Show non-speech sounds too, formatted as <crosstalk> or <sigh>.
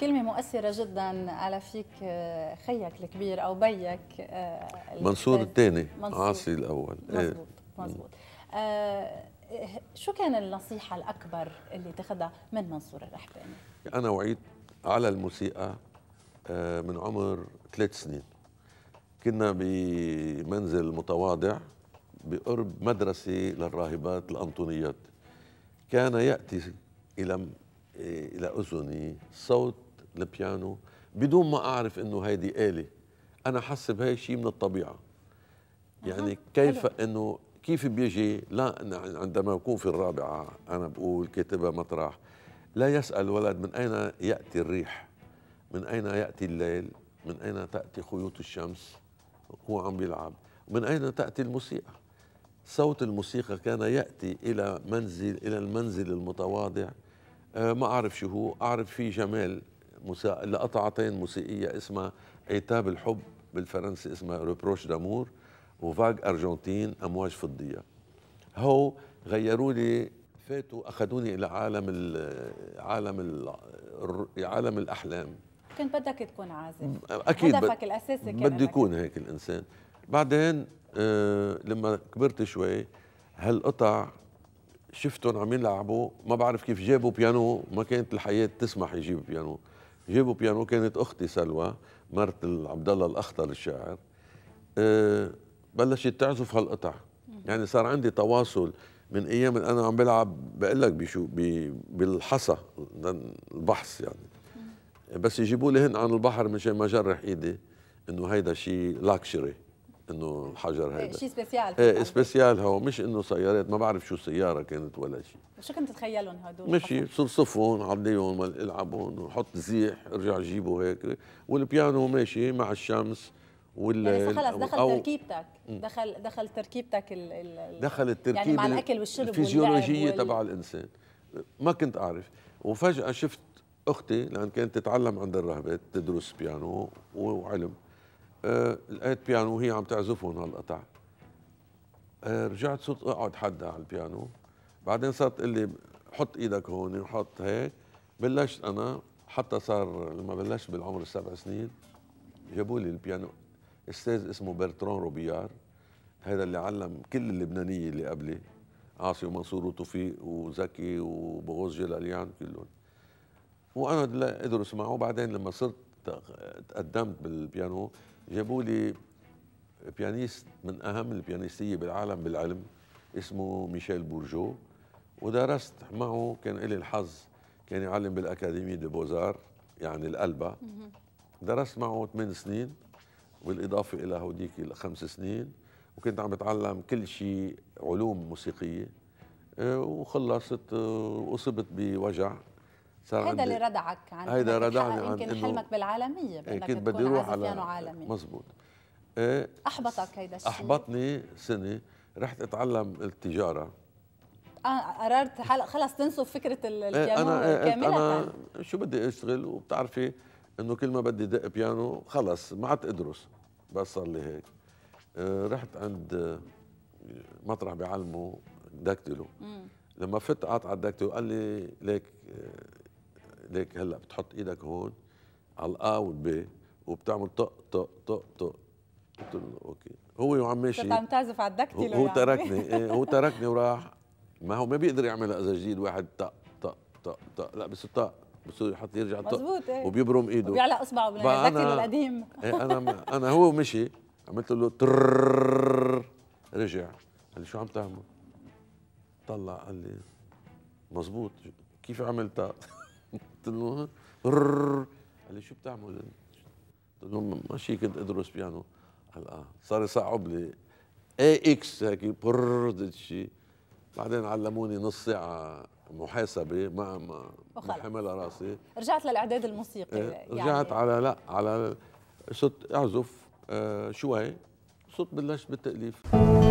كلمة مؤثرة جدا على فيك آه، خيك الكبير أو بيك آه، منصور الثاني عاصي الأول إيه. مزبوط مزبوط آه شو كان النصيحة الأكبر اللي تاخذها من منصور الرحباني؟ أنا وعيت على الموسيقى آه، من عمر ثلاث سنين كنا بمنزل متواضع بقرب مدرسة للراهبات الأنطونيات كان يأتي إلى إلى أذني صوت البيانو بدون ما اعرف انه هيدي اله انا حاسس بهي شيء من الطبيعه يعني كيف انه كيف بيجي لا عندما يكون في الرابعه انا بقول كاتبها مطرح لا يسال ولد من اين ياتي الريح من اين ياتي الليل من اين تاتي خيوط الشمس هو عم بيلعب من اين تاتي الموسيقى صوت الموسيقى كان ياتي الى منزل الى المنزل المتواضع آه، ما اعرف شو هو اعرف في جمال مسا... لقطعتين موسيقية اسمها عتاب الحب بالفرنسي اسمها ريبروش دامور وفاغ أرجنتين أمواج فضية هو غيروا لي فاتوا أخذوني إلى عالم ال... عالم ال... عالم الأحلام كنت بدك تكون عازف أكيد هدفك الأساسي كان بدي يكون هيك الإنسان بعدين آه لما كبرت شوي هالقطع شفتهم عم يلعبوا ما بعرف كيف جابوا بيانو ما كانت الحياة تسمح يجيبوا بيانو جابوا بيانو كانت اختي سلوى مرت عبد الله الاخطر الشاعر أه بلشت تعزف هالقطع يعني صار عندي تواصل من ايام انا عم بلعب بقول لك بشو بالحصى البحث يعني بس يجيبوا لي هن عن البحر مشان ما جرح ايدي انه هيدا شيء لاكشري انه الحجر إيه، هيدا شيء سبيسيال ايه سبيسيال هو مش انه سيارات ما بعرف شو سياره كانت ولا شيء شو كنت تتخيلهم هدول مشي صفصفهم عضيهم العبهم وحط زيح ارجع جيبه هيك والبيانو ماشي مع الشمس وال يعني خلص دخل أو تركيبتك دخل دخل تركيبتك ال ال دخل التركيب يعني مع الاكل والشرب الفيزيولوجيه وال... تبع الانسان ما كنت اعرف وفجاه شفت اختي لان كانت تتعلم عند الرهبات تدرس بيانو وعلم آه، لقيت بيانو وهي عم تعزفهم هالقطع آه، رجعت صرت اقعد حدها على البيانو بعدين صارت تقول لي حط ايدك هون وحط هيك بلشت انا حتى صار لما بلشت بالعمر السبع سنين جابوا لي البيانو استاذ اسمه برتران روبيار هذا اللي علم كل اللبنانيه اللي قبلي عاصي ومنصور وتوفيق وزكي وبغوز جلاليان كلهم وانا ادرس معه بعدين لما صرت تقدمت بالبيانو جابوا لي بيانيست من اهم البيانيستيه بالعالم بالعلم اسمه ميشيل بورجو ودرست معه كان لي الحظ كان يعلم بالاكاديمي دي بوزار يعني القلبة درست معه ثمان سنين بالاضافه الى هوديك الخمس سنين وكنت عم بتعلم كل شيء علوم موسيقيه آه، وخلصت آه، واصبت بوجع صار هيدا اللي ردعك عن هيدا ردعني عن يمكن حلمك بالعالميه إيه، بانك كنت بدي اروح على مضبوط مزبوط إيه، احبطك هيدا الشيء احبطني سنه رحت اتعلم التجاره اه قررت خلص تنسوا فكره إيه، البيانو أنا كامله انا طيب. شو بدي اشتغل وبتعرفي انه كل ما بدي دق بيانو خلص ما عاد ادرس بس صار لي هيك رحت عند مطرح بيعلموا داكتيلو لما فت قعدت على الداكتيلو قال لي ليك ليك هلا بتحط ايدك هون على الأ والبي وبتعمل طق طق طق طق قلت له اوكي هو وعم ماشي عم تعزف على الدكتيل هو, هو تركني إيه، هو <laughs> تركني وراح ما هو ما بيقدر يعملها اذا جديد واحد طق طق طق طق لا بس طق بصير يحط يرجع طق مزبوط إيه. وبيبرم ايده وبيعلق اصبعه بالدكتيل القديم <laughs> إيه انا انا هو مشي عملت له تررررر رجع قال لي شو عم تعمل؟ طلع قال لي مزبوط كيف عملتها؟ له قال لي شو بتعمل قلت له نعم، ماشي كنت ادرس بيانو قال اه صار يصعب لي اي اكس هيك برد شيء بعدين علموني نص ساعه محاسبه ما ما, حملها راسي رجعت للاعداد الموسيقي إيه، يعني رجعت على لا على صرت اعزف آه شوي صرت بلشت بالتاليف